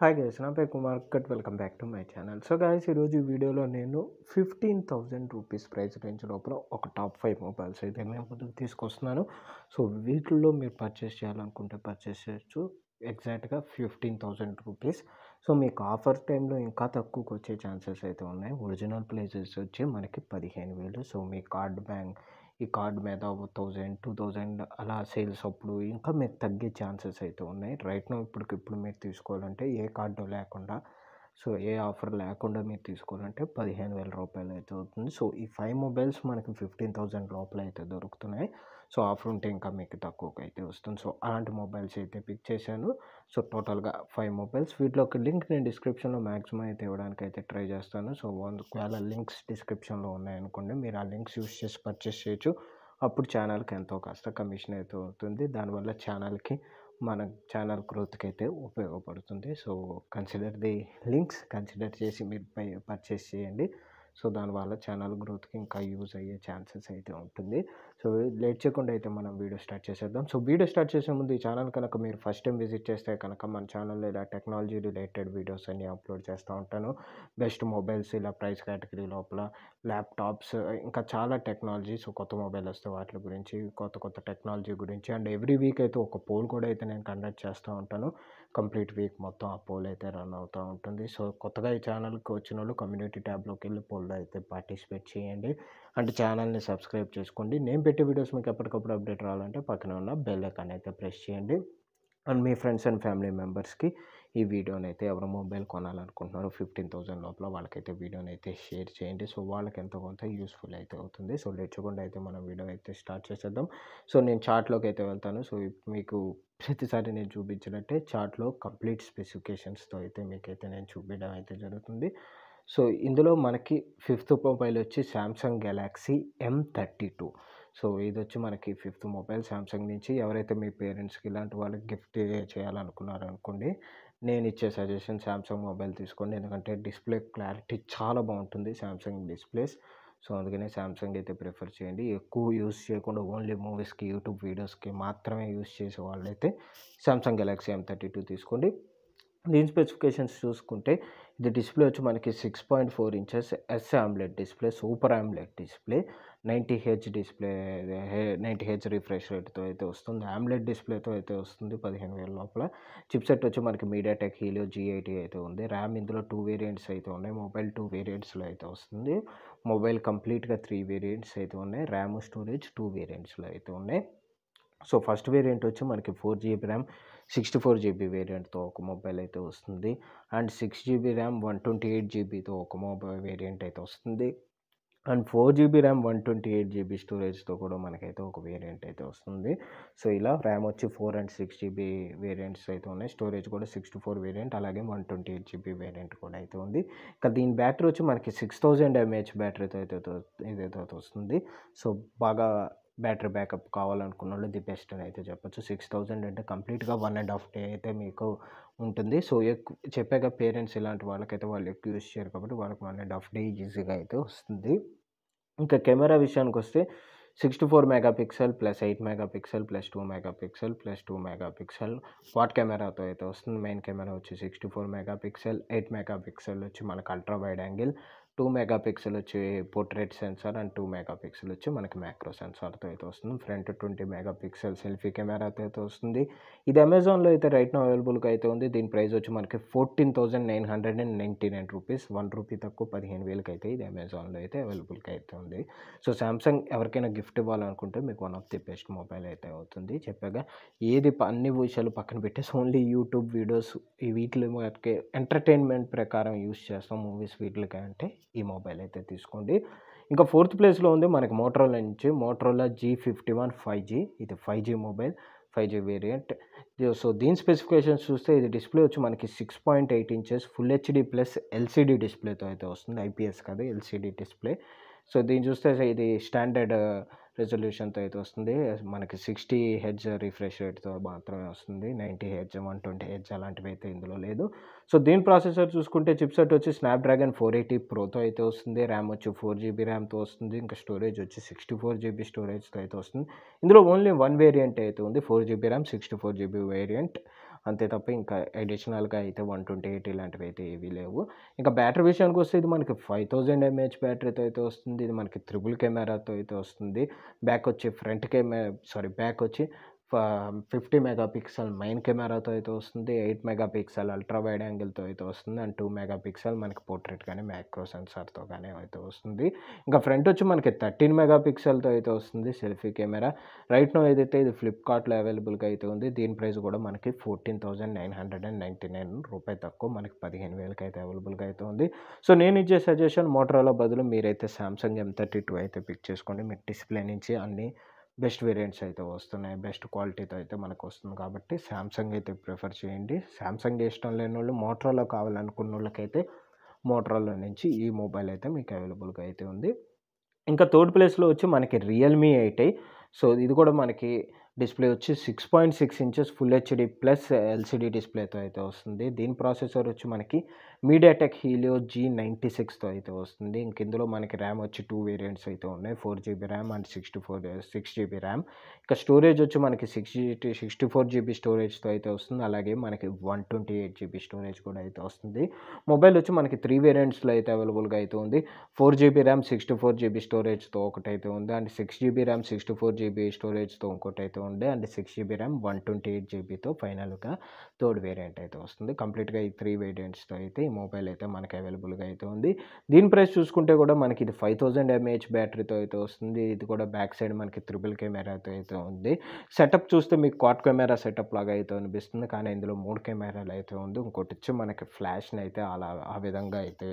hi guys నా పేరు కుమార్ కట్ welcome back to my channel so guys ఈరోజు వీడియోలో నేను fifteen thousand rupees price range లోపల ఒక టాప్ ఫైవ్ మొబైల్స్ అయితే మేము ముందుకు తీసుకొస్తున్నాను సో వీటిల్లో మీరు పర్చేస్ చేయాలనుకుంటే పర్చేస్ చేయొచ్చు ఎగ్జాక్ట్గా ఫిఫ్టీన్ థౌజండ్ రూపీస్ సో మీకు ఆఫర్ టైంలో ఇంకా తక్కువకి వచ్చే ఛాన్సెస్ అయితే ఉన్నాయి ఒరిజినల్ ప్లేసెస్ వచ్చి మనకి పదిహేను వేలు సో మీ కార్డ్ బ్యాంక్ ఈ కార్డు మీద థౌజండ్ టూ థౌజండ్ అలా సేల్స్ అప్పుడు ఇంకా మీకు తగ్గే ఛాన్సెస్ అయితే ఉన్నాయి రైట్ నౌ ఇప్పటికిప్పుడు మీరు తీసుకోవాలంటే ఏ కార్డు లేకుండా సో ఏ ఆఫర్ లేకుండా మీరు తీసుకోవాలంటే పదిహేను వేల రూపాయలు అయితే అవుతుంది సో ఈ ఫైవ్ మొబైల్స్ మనకి ఫిఫ్టీన్ థౌజండ్ లోపల అయితే దొరుకుతున్నాయి సో ఆఫర్ ఉంటే ఇంకా మీకు తక్కువకి అయితే వస్తుంది సో అలాంటి మొబైల్స్ అయితే పిక్ చేశాను సో టోటల్గా ఫైవ్ మొబైల్స్ వీటిలోకి లింక్ నేను డిస్క్రిప్షన్లో మ్యాక్సిమం అయితే ఇవ్వడానికి అయితే ట్రై చేస్తాను సో ఒకవేళ లింక్స్ డిస్క్రిప్షన్లో ఉన్నాయనుకోండి మీరు ఆ లింక్స్ యూస్ చేసి పర్చేస్ చేయొచ్చు అప్పుడు ఛానల్కి ఎంతో కాస్త కమిషన్ అయితే అవుతుంది దానివల్ల ఛానల్కి మన ఛానల్ గ్రోత్కి అయితే ఉపయోగపడుతుంది so consider the links consider చేసి మీరు పర్చేస్ చేయండి సో దానివల్ల ఛానల్ గ్రోత్కి ఇంకా యూజ్ అయ్యే ఛాన్సెస్ అయితే ఉంటుంది సో లేట్ చేయకుండా అయితే మనం వీడియో స్టార్ట్ చేసేద్దాం సో వీడియో స్టార్ట్ చేసే ముందు ఈ ఛానల్ కనుక మీరు ఫస్ట్ టైం విజిట్ చేస్తే కనుక మన ఛానల్లో ఇలా టెక్నాలజీ రిలేటెడ్ వీడియోస్ అన్ని అప్లోడ్ చేస్తూ ఉంటాను బెస్ట్ మొబైల్స్ ఇలా ప్రైస్ కేటగిరీ లోపల ల్యాప్టాప్స్ ఇంకా చాలా టెక్నాలజీ సో కొత్త మొబైల్ వస్తే వాటి గురించి కొత్త కొత్త టెక్నాలజీ గురించి అండ్ ఎవ్రీ వీక్ అయితే ఒక పోల్ కూడా అయితే నేను కండక్ట్ చేస్తూ ఉంటాను కంప్లీట్ వీక్ మొత్తం ఆ పోల్ అయితే రన్ అవుతూ ఉంటుంది సో కొత్తగా ఈ ఛానల్కి వచ్చిన వాళ్ళు కమ్యూనిటీ ట్యాబ్లోకి వెళ్ళి పోల్లో అయితే పార్టిసిపేట్ చేయండి అంటే ఛానల్ని సబ్స్క్రైబ్ చేసుకోండి నేను పెట్టే వీడియోస్ మీకు ఎప్పటికప్పుడు అప్డేట్ రావాలంటే పక్కన ఉన్న బెల్ ఐకాన్ అయితే ప్రెస్ చేయండి అండ్ మీ ఫ్రెండ్స్ అండ్ ఫ్యామిలీ మెంబర్స్కి ఈ వీడియోని అయితే ఎవరు మొబైల్ కొనాలనుకుంటున్నారో ఫిఫ్టీన్ థౌసండ్ లోపల వాళ్ళకైతే వీడియోని అయితే షేర్ చేయండి సో వాళ్ళకి ఎంతో కొంత యూస్ఫుల్ అయితే అవుతుంది సో లేచకుండా అయితే మనం వీడియో అయితే స్టార్ట్ చేసేద్దాం సో నేను చార్ట్లోకి అయితే వెళ్తాను సో మీకు ప్రతిసారి నేను చూపించినట్టే చార్ట్లో కంప్లీట్ స్పెసిఫికేషన్స్తో అయితే మీకైతే నేను చూపించడం అయితే జరుగుతుంది సో ఇందులో మనకి ఫిఫ్త్ మొబైల్ వచ్చి Samsung Galaxy M thirty two so ఇది వచ్చి మనకి ఫిఫ్త్ మొబైల్ శాంసంగ్ నుంచి ఎవరైతే మీ పేరెంట్స్కి ఇలాంటి వాళ్ళకి గిఫ్ట్ చేయాలనుకున్నారనుకోండి నేను ఇచ్చే సజెషన్ శాంసంగ్ మొబైల్ తీసుకోండి ఎందుకంటే డిస్ప్లే క్లారిటీ చాలా బాగుంటుంది శాంసంగ్ డిస్ప్లేస్ సో అందుకనే శాంసంగ్ అయితే ప్రిఫర్ చేయండి ఎక్కువ యూస్ చేయకుండా ఓన్లీ మూవీస్కి యూట్యూబ్ వీడియోస్కి మాత్రమే యూస్ చేసే వాళ్ళైతే Samsung Galaxy M thirty two తీసుకోండి దీని స్పెసిఫికేషన్స్ చూసుకుంటే ఇది డిస్ప్లే వచ్చి మనకి six point four inches S AMOLED display super AMOLED display ninety H display ninety H refresh రేట్తో అయితే వస్తుంది ఆమ్లెట్ డిస్ప్లేతో అయితే వస్తుంది పదిహేను వేల లోపల చిప్సెట్ వచ్చి మనకి మీడియాటెక్ హీలో జీ అయితే ఉంది ర్యామ్ ఇందులో టూ వేరియంట్స్ అయితే ఉన్నాయి మొబైల్ టూ వేరియంట్స్లో అయితే వస్తుంది మొబైల్ కంప్లీట్గా త్రీ వేరియంట్స్ అయితే ఉన్నాయి ర్యామ్ స్టోరేజ్ టూ వేరియంట్స్లో అయితే ఉన్నాయి సో ఫస్ట్ వేరియంట్ వచ్చి మనకి four GB RAM sixty four GB వేరియంట్తో ఒక మొబైల్ అయితే వస్తుంది and six GB RAM one twenty eight జీబీతో ఒక మొబైల్ వేరియంట్ అయితే వస్తుంది and four GB RAM one twenty eight GB స్టోరేజ్తో కూడా మనకైతే ఒక వేరియంట్ అయితే వస్తుంది సో ఇలా ర్యామ్ వచ్చి four and six GB variants అయితే ఉన్నాయి స్టోరేజ్ కూడా సిక్స్టీ ఫోర్ వేరియంట్ అలాగే one twenty eight GB variant కూడా అయితే ఉంది ఇక దీని బ్యాటరీ వచ్చి మనకి సిక్స్ థౌజండ్ ఎంఏహెచ్ బ్యాటరీతో అయితే ఇదైతే వస్తుంది సో బాగా బ్యాటరీ బ్యాకప్ కావాలనుకున్న వాళ్ళు ది బెస్ట్ అని అయితే చెప్పొచ్చు సిక్స్ థౌజండ్ అంటే కంప్లీట్గా వన్ అండ్ హాఫ్ డే అయితే మీకు ఉంటుంది సో ఎక్కువ చెప్పాక పేరెంట్స్ ఇలాంటి వాళ్ళకైతే వాళ్ళు ఎక్కువ యూజ్ చేయరు కాబట్టి వాళ్ళకి వన్ అండ్ హాఫ్ డే ఈజీగా అయితే వస్తుంది ఇంకా కెమెరా విషయానికి వస్తే sixty four megapixel plus eight megapixel plus two megapixel plus two megapixel quad కెమెరాతో అయితే వస్తుంది మెయిన్ కెమెరా వచ్చి sixty four megapixel eight megapixel వచ్చి మనకు ultra wide angle two megapixel వచ్చి portrait sensor and two megapixel వచ్చి మనకి macro సెన్సార్తో అయితే వస్తుంది front twenty megapixel selfie కెమెరాతో అయితే వస్తుంది ఇది అమెజాన్లో అయితే రైట్ నా అవైలబుల్గా అయితే ఉంది దీని ప్రైస్ వచ్చి మనకి fourteen thousand nine hundred and ninety nine rupees one rupee తక్కువ పదిహేను వేలకి అయితే ఇది అమెజాన్లో అయితే అవైలబుల్గా అయితే ఉంది సో సామ్సంగ్ ఎవరికైనా గిఫ్ట్ ఇవ్వాలనుకుంటే మీకు one of the best mobile అయితే అవుతుంది చెప్పాక ఏది అన్ని విషయాలు పక్కన పెట్టేసి ఓన్లీ యూట్యూబ్ వీడియోస్ వీటిలో ఎంటర్టైన్మెంట్ ప్రకారం యూస్ చేస్తాం మూవీస్ వీటికి అంటే ఈ మొబైల్ అయితే తీసుకోండి ఇంకా ఫోర్త్ ప్లేస్లో ఉంది మనకి మోటరోలా నుంచి Motorola G fifty one five G ఇది five G mobile five G variant so దీని స్పెసిఫికేషన్స్ చూస్తే ఇది డిస్ప్లే వచ్చి మనకి six point eight inches full HD plus LCD డిస్ప్లేతో అయితే వస్తుంది ఐపీఎస్ కాదు ఎల్సీడీ డిస్ప్లే సో దీన్ని చూస్తే ఇది స్టాండర్డ్ రెజల్యూషన్తో అయితే వస్తుంది మనకి సిక్స్టీ హెడ్జ్ రిఫ్రెష్ రేట్తో మాత్రమే వస్తుంది ninety hertz one twenty hertz అలాంటివి అయితే ఇందులో లేదు సో దీని ప్రాసెసర్ చూసుకుంటే చిప్సెట్ వచ్చి స్నాప్డ్రాగన్ ఫోర్ ఎయిటీ ప్రోతో అయితే వస్తుంది ర్యామ్ వచ్చి ఫోర్ జీబీ ర్యామ్తో వస్తుంది ఇంకా స్టోరేజ్ వచ్చి సిక్స్టీ ఫోర్ జీబీ స్టోరేజ్తో అయితే వస్తుంది ఇందులో ఓన్లీ వన్ వేరియంట్ అయితే ఉంది four GB RAM sixty four GB variant అంతే తప్ప ఇంకా అడిషనల్గా అయితే వన్ ట్వంటీ ఎయిట్ ఇలాంటివి అయితే ఏవీ లేవు ఇంకా బ్యాటరీ విషయానికి వస్తే ఇది మనకి ఫైవ్ థౌజండ్ ఎంఏహెచ్ బ్యాటరీతో అయితే వస్తుంది ఇది మనకి త్రిబుల్ కెమెరాతో అయితే వస్తుంది బ్యాక్ వచ్చి ఫ్రంట్ కెమెరా సారీ బ్యాక్ వచ్చి ఫిఫ్టీ మెగా పిక్సెల్ మెయిన్ కెమెరాతో అయితే వస్తుంది eight megapixel ultra wide యాంగిల్తో అయితే వస్తుంది అండ్ టూ మెగా పిక్సెల్ మనకి పోర్ట్రేట్ కానీ మ్యాక్రో సెన్సార్తో కానీ అయితే వస్తుంది ఇంకా ఫ్రంట్ వచ్చి మనకి థర్టీన్ మెగా పిక్సెల్తో అయితే వస్తుంది సెల్ఫీ కెమెరా రైట్ నో ఏదైతే ఇది ఫ్లిప్కార్ట్లో అవైలబుల్గా అయితే ఉంది దీని ప్రైస్ కూడా మనకి fourteen thousand nine hundred and ninety nine రూపాయి తక్కువ మనకి పదిహేను వేలకి అయితే అవైలబుల్గా అయితే ఉంది సో నేను ఇచ్చే సజెషన్ మోటరోలో బదులు మీరైతే సామ్సంగ్ ఎం థర్టీ టూ అయితే పిక్ చేసుకోండి మీరు డిస్ప్లే నుంచి అన్ని బెస్ట్ వేరియంట్స్ అయితే వస్తున్నాయి బెస్ట్ క్వాలిటీతో అయితే మనకు వస్తుంది కాబట్టి శాంసంగ్ అయితే ప్రిఫర్ చేయండి శాంసంగ్ ఇష్టం లేని వాళ్ళు మోట్రోలో కావాలనుకున్న వాళ్ళకైతే మోట్రోలో నుంచి ఈ మొబైల్ అయితే మీకు అవైలబుల్గా అయితే ఉంది ఇంకా థర్డ్ ప్లేస్లో వచ్చి మనకి రియల్మీ ఎయిట్ సో ఇది కూడా మనకి డిస్ప్లే వచ్చి six point six inches full HD plus LCD డిస్ప్లేతో అయితే వస్తుంది దీని ప్రాసెసర్ వచ్చి మనకి మీడియాటెక్ హీలియో జీ నైంటీ సిక్స్తో అయితే వస్తుంది ఇంక ఇందులో మనకి ర్యామ్ వచ్చి టూ వేరియంట్స్ అయితే ఉన్నాయి four GB RAM and sixty four six GB RAM ఇంకా స్టోరేజ్ వచ్చి మనకి సిక్స్ సిక్స్టీ ఫోర్ జీబీ స్టోరేజ్తో అయితే వస్తుంది అలాగే మనకి one twenty eight GB storage కూడా అయితే వస్తుంది మొబైల్ వచ్చి మనకి త్రీ వేరియంట్స్లో అయితే అవైలబుల్గా అయితే ఉంది four GB RAM sixty four GB స్టోరేజ్తో ఒకటైతే ఉంది and six GB RAM sixty four GB స్టోరేజ్తో ఇంకోటి అయితే ఉండే and six GB RAM one twenty eight జీబీతో ఫైనల్గా థర్డ్ వేరియంట్ అయితే వస్తుంది కంప్లీట్గా ఈ త్రీ వేరియంట్స్తో అయితే ఈ మొబైల్ అయితే మనకి అవైలబుల్గా అయితే ఉంది దీని ప్రైస్ చూసుకుంటే కూడా మనకి ఇది ఫైవ్ థౌజండ్ ఎంఏహెచ్ బ్యాటరీతో అయితే వస్తుంది ఇది కూడా బ్యాక్ సైడ్ మనకి త్రిబుల్ కెమెరాతో అయితే ఉంది సెటప్ చూస్తే మీకు క్వాట్ కెమెరా సెటప్ లాగా అయితే అనిపిస్తుంది కానీ ఇందులో మూడు కెమెరాలు అయితే ఉంది ఇంకోటి వచ్చి మనకి ఫ్లాష్ని అయితే అలా ఆ విధంగా అయితే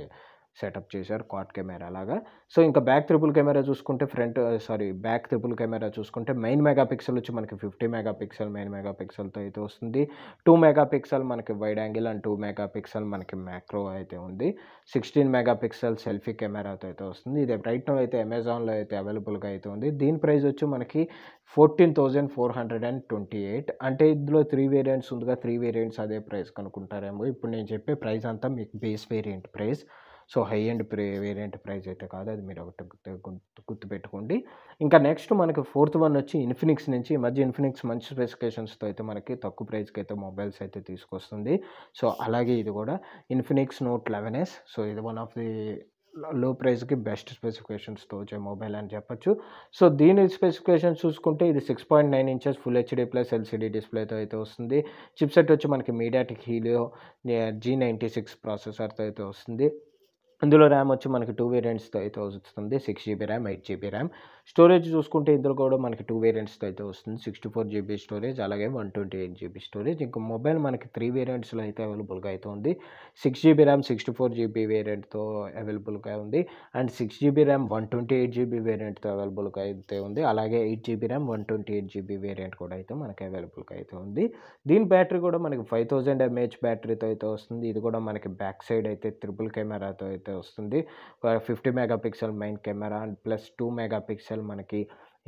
సెటప్ చేశారు క్వాడ్ కెమెరా లాగా సో ఇంకా బ్యాక్ త్రిపుల్ కెమెరా చూసుకుంటే front sorry back triple camera చూసుకుంటే మెయిన్ మెగా పిక్సెల్ వచ్చి మనకి ఫిఫ్టీ మెగా పిక్సెల్ మెయిన్ మెగా పిక్సెల్తో అయితే వస్తుంది టూ మెగా పిక్సెల్ మనకి wide angle and two megapixel మనకి మ్యాక్రో అయితే ఉంది సిక్స్టీన్ మెగా పిక్సెల్ సెల్ఫీ కెమెరాతో అయితే వస్తుంది ఇది రైట్ నో అయితే అమెజాన్లో అయితే అవైలబుల్గా అయితే ఉంది దీని ప్రైస్ వచ్చి మనకి fourteen thousand four hundred and twenty eight అంటే ఇందులో త్రీ వేరియంట్స్ ఉందిగా త్రీ వేరియంట్స్ అదే ప్రైస్ కనుక్కుంటారేమో ఇప్పుడు నేను చెప్పే ప్రైస్ అంతా మీకు base variant price so high and ప్రే వేరియంట్ ప్రైస్ అయితే కాదు అది మీరు ఒకటి గుర్తుపెట్టుకోండి ఇంకా నెక్స్ట్ మనకి ఫోర్త్ వన్ వచ్చి ఇన్ఫినిక్స్ నుంచి మధ్య ఇన్ఫినిక్స్ మంచి స్పెసిఫికేషన్స్తో అయితే మనకి తక్కువ ప్రైస్కి అయితే మొబైల్స్ అయితే తీసుకొస్తుంది సో అలాగే ఇది కూడా Infinix Note eleven S so ఇది వన్ ఆఫ్ ది లో ప్రైస్కి బెస్ట్ స్పెసిఫికేషన్స్తో వచ్చే మొబైల్ అని చెప్పొచ్చు సో దీని స్పెసిఫికేషన్స్ చూసుకుంటే ఇది six point nine inches full HD plus LCD డిస్ప్లేతో అయితే వస్తుంది చిప్సెట్ వచ్చి మనకి MediaTek Helio G ninety six ప్రాసెసర్తో అయితే వస్తుంది అందులో ర్యామ్ వచ్చి మనకి టూ వేరియంట్స్తో అయితే వస్తుంది six GB RAM eight GB RAM storage చూసుకుంటే ఇందులో కూడా మనకి టూ వేరియంట్స్తో అయితే వస్తుంది సిక్స్టీ ఫోర్ జీబీ స్టోరేజ్ అలాగే one twenty eight GB storage ఇంకా మొబైల్ మనకి త్రీ వేరియంట్స్లో అయితే అవైలబుల్గా అయితే ఉంది six GB RAM sixty four GB వేరియంట్తో అవైలబుల్గా ఉంది and six GB RAM one twenty eight GB వేరియంట్తో అవైలబుల్గా అయితే ఉంది అలాగే eight GB RAM one twenty eight GB variant కూడా అయితే మనకి అవైలబుల్గా అయితే ఉంది దీని బ్యాటరీ కూడా మనకి ఫైవ్ థౌజండ్ ఎంహెచ్ బ్యాటరీతో అయితే వస్తుంది ఇది కూడా మనకి బ్యాక్ సైడ్ అయితే ట్రిపుల్ కెమెరాతో అయితే వస్తుంది fifty megapixel main camera and plus two megapixel మనకి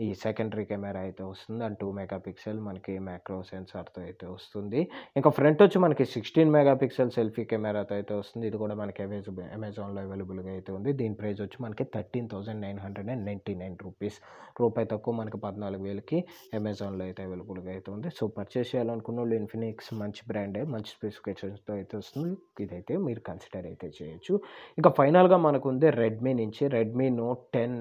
ఈ సెకండరీ కెమెరా అయితే వస్తుంది అండ్ టూ మెగా పిక్సెల్ మనకి మ్యాక్రో సెన్సార్తో అయితే వస్తుంది ఇంకా ఫ్రంట్ వచ్చి మనకి సిక్స్టీన్ మెగా పిక్సెల్ సెల్ఫీ కెమెరాతో అయితే వస్తుంది ఇది కూడా మనకి అవైలబుల్ అమెజాన్లో అవైలబుల్గా అయితే ఉంది దీని ప్రైస్ వచ్చి మనకి thirteen thousand nine hundred and ninety nine rupees రూపాయి తక్కువ మనకి పద్నాలుగు వేలకి అమెజాన్లో అయితే అవైలబుల్గా అయితే ఉంది సో పర్చేస్ చేయాలనుకున్న వాళ్ళు ఇన్ఫినిక్స్ మంచి బ్రాండే మంచి స్పెసిఫికేషన్స్తో అయితే వస్తుంది ఇదైతే మీరు కన్సిడర్ అయితే చేయొచ్చు ఇంకా ఫైనల్గా మనకు ఉంది రెడ్మీ నుంచి Redmi Note ten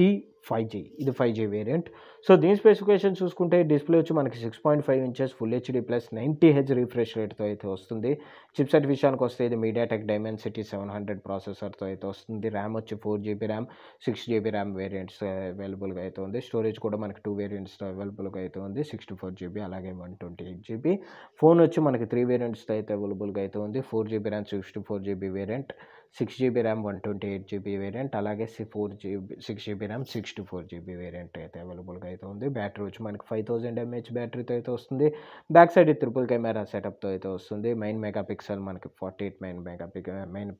T five G ఇది ఫైవ్ జీ వేరియంట్ సో దీని స్పెసిఫికేషన్ చూసుకుంటే డిస్ప్లే వచ్చి మనకి six point five inches full HD plus ninety H refresh రేట్తో అయితే వస్తుంది చిప్సెట్ విషయానికి వస్తే ఇది మీడియాటెక్ సిటీ సెవెన్ హండ్రెడ్ ప్రాసెసర్తో అయితే వస్తుంది ర్యామ్ వచ్చి four GB RAM six GB RAM variants అవైలబుల్గా అయితే ఉంది స్టోరేజ్ కూడా మనకి టూ వేరియంట్స్తో అవైలబుల్గా అయితే ఉంది సిక్స్టీ ఫోర్ జీబీ అలాగే one twenty eight GB phone వచ్చి మనకి త్రీ వేరియంట్స్తో అయితే అవైలబుల్గా అయితే ఉంది four GB RAM sixty four GB variant six GB RAM one twenty eight GB variant అలాగే సి four GB six GB RAM sixty four GB variant అయితే అవైలబుల్గా అయితే ఉంది బ్యాటరీ వచ్చి మనకి ఫైవ్ థౌజండ్ ఎంహెచ్ బ్యాటరీతో అయితే వస్తుంది బ్యాక్ సైడ్ త్రిపుల్ కెమెరా సెటప్తో అయితే వస్తుంది మెయిన్ మెగా పిక్సెల్ మనకి forty eight main mega pic main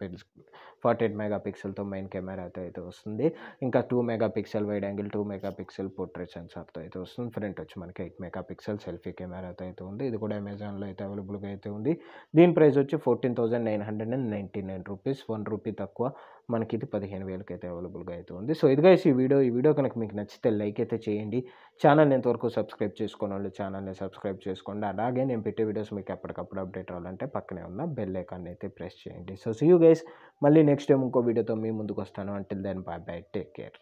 forty eight మెగా పిక్సెల్తో మెయిన్ కెమెరాతో అయితే వస్తుంది ఇంకా two megapixel wide angle two megapixel portrait సెన్సార్తో అయితే వస్తుంది ఫ్రంట్ వచ్చి మనకి ఎయిట్ మెగా పిక్సెల్ సెల్ఫీ కెమెరాతో అయితే ఉంది ఇది కూడా అమెజాన్లో అయితే అవైలబుల్గా అయితే ఉంది దీని ప్రైస్ వచ్చి fourteen thousand nine hundred and ninety nine rupees one one rupee తక్కువ మనకి ఇది పదిహేను వేలకి అయితే అవైలబుల్గా అయితే ఉంది సో ఇదిగా ఈ వీడియో ఈ వీడియో కనుక మీకు నచ్చితే లైక్ అయితే చేయండి ఛానల్ని ఎంతవరకు సబ్స్క్రైబ్ చేసుకున్న వాళ్ళు ఛానల్ని సబ్స్క్రైబ్ చేసుకోండి అలాగే నేను పెట్టే వీడియోస్ మీకు ఎప్పటికప్పుడు అప్డేట్ అవ్వాలంటే పక్కనే ఉన్న బెల్ ఐకాన్ అయితే ప్రెస్ చేయండి సో సీ యూ గైస్ మళ్ళీ నెక్స్ట్ టైం ఇంకో వీడియోతో మీ ముందుకు వస్తాను until then bye bye take care